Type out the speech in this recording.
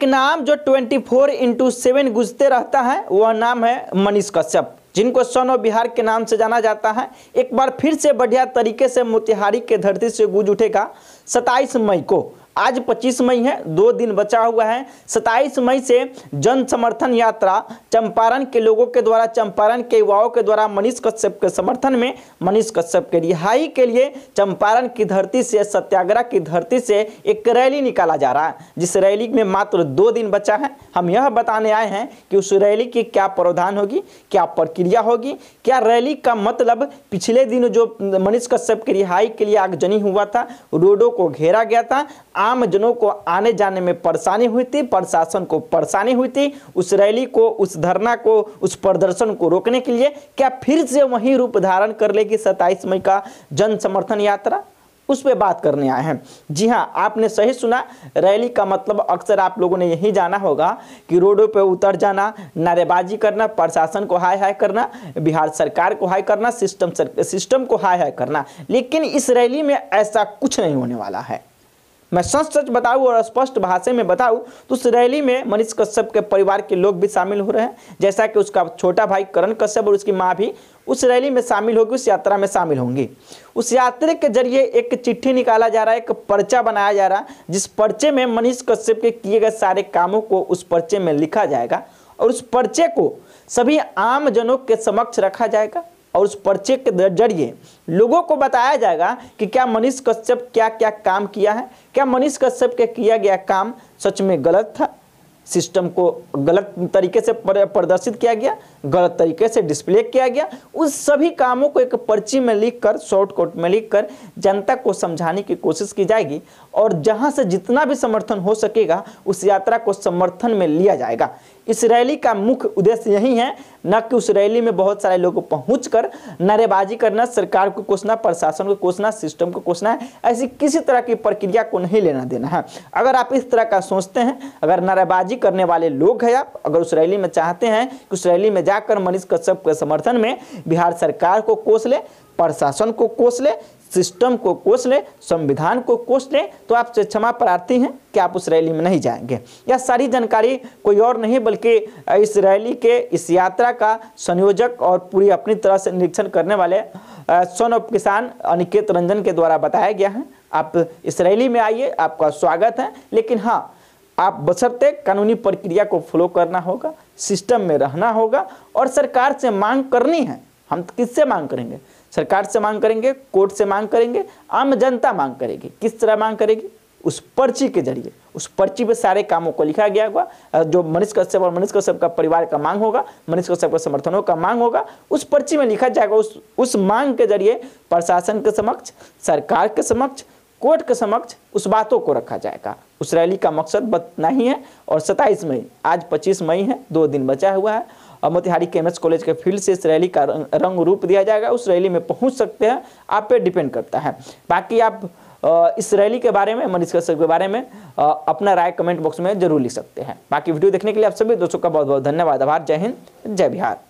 एक नाम जो 24 फोर इंटू सेवन गुजते रहता है वह नाम है मनीष कश्यप जिनको सोनो बिहार के नाम से जाना जाता है एक बार फिर से बढ़िया तरीके से मोतिहारी के धरती से गुज उठेगा 27 मई को आज 25 मई है दो दिन बचा हुआ है 27 मई से जन समर्थन यात्रा चंपारण के लोगों के द्वारा चंपारण के युवाओं के द्वारा मनीष कश्यप के समर्थन में मनीष कश्यप के रिहाई के लिए चंपारण की धरती से सत्याग्रह की धरती से एक रैली निकाला जा रहा है जिस रैली में मात्र दो दिन बचा है हम यह बताने आए हैं कि उस रैली की क्या प्रावधान होगी क्या प्रक्रिया होगी क्या रैली का मतलब पिछले दिन जो मनीष कश्यप की रिहाई के लिए आगजनी हुआ था रोडों को घेरा गया था आम जनों को आने जाने में परेशानी हुई थी प्रशासन को परेशानी हुई थी उस रैली को उस धरना को उस प्रदर्शन को रोकने के लिए क्या फिर से वही रूप धारण कर लेगी सत्ताईस मई का जन समर्थन यात्रा उस पर बात करने आए हैं जी हाँ आपने सही सुना रैली का मतलब अक्सर आप लोगों ने यही जाना होगा कि रोडों पर उतर जाना नारेबाजी करना प्रशासन को हाई हाई करना बिहार सरकार को हाई करना सिस्टम सर, सिस्टम को हाई हाई करना लेकिन इस रैली में ऐसा कुछ नहीं होने वाला है मैं सच सच बताऊँ और स्पष्ट भाषा में बताऊँ तो उस रैली में मनीष कश्यप के परिवार के लोग भी शामिल हो रहे हैं जैसा कि उसका छोटा भाई करण कश्यप और उसकी माँ भी उस रैली में शामिल होगी उस यात्रा में शामिल होंगी उस यात्रा के जरिए एक चिट्ठी निकाला जा रहा है एक पर्चा बनाया जा रहा है जिस पर्चे में मनीष कश्यप के किए गए सारे कामों को उस पर्चे में लिखा जाएगा और उस पर्चे को सभी आम जनों के समक्ष रखा जाएगा और उस पर्चे के जरिए लोगों को बताया जाएगा कि क्या मनीष कश्यप क्या क्या काम किया है क्या मनीष कश्यप के किया गया काम सच में गलत था सिस्टम को गलत तरीके से प्रदर्शित किया गया गलत तरीके से डिस्प्ले किया गया उस सभी कामों को एक पर्ची में लिखकर शॉर्टकट में लिखकर जनता को समझाने की कोशिश की जाएगी और जहां से जितना भी समर्थन हो सकेगा उस यात्रा को समर्थन में लिया जाएगा इस रैली का मुख्य उद्देश्य यही है न कि उस रैली में बहुत सारे लोग पहुँच कर नारेबाजी करना सरकार को कोसना प्रशासन को कोसना सिस्टम को कोसना है ऐसी किसी तरह की प्रक्रिया को नहीं लेना देना है अगर आप इस तरह का सोचते हैं अगर नारेबाजी करने वाले लोग हैं आप अगर उस रैली में चाहते हैं कि उस रैली में जाकर मनीष कश्यप के समर्थन में बिहार सरकार को कोस ले प्रशासन को कोस ले सिस्टम को कोस लें संविधान को कोस लें तो आप क्षमा प्रार्थी हैं कि आप उस रैली में नहीं जाएंगे यह सारी जानकारी कोई और नहीं बल्कि इस रैली के इस यात्रा का संयोजक और पूरी अपनी तरह से निरीक्षण करने वाले सन ऑफ किसान अनिकेत रंजन के द्वारा बताया गया है आप इस रैली में आइए आपका स्वागत है लेकिन हाँ आप बसरते कानूनी प्रक्रिया को फॉलो करना होगा सिस्टम में रहना होगा और सरकार से मांग करनी है हम किससे मांग करेंगे सरकार से मांग करेंगे कोर्ट से मांग करेंगे आम जनता मांग करेगी किस तरह मांग करेगी उस पर्ची के जरिए उस पर्ची पे सारे कामों को लिखा गया होगा जो मनीष कश्यप और मनीष कश्यप का परिवार का मांग होगा मनीष कश्यप का समर्थनों का मांग होगा उस पर्ची में लिखा जाएगा उस उस मांग के जरिए प्रशासन के समक्ष सरकार के समक्ष कोर्ट के समक्ष उस बातों को रखा जाएगा उस रैली का मकसद बतना ही है और 27 मई आज 25 मई है दो दिन बचा हुआ है और मोतिहारी केमेस कॉलेज के फील्ड से इस रैली का रंग, रंग रूप दिया जाएगा उस रैली में पहुंच सकते हैं आप पे डिपेंड करता है बाकी आप इस रैली के बारे में मनीष कश्यप के बारे में अपना राय कमेंट बॉक्स में जरूर लिख सकते हैं बाकी वीडियो देखने के लिए आप सभी दोस्तों का बहुत बहुत धन्यवाद आभार जय हिंद जय बिहार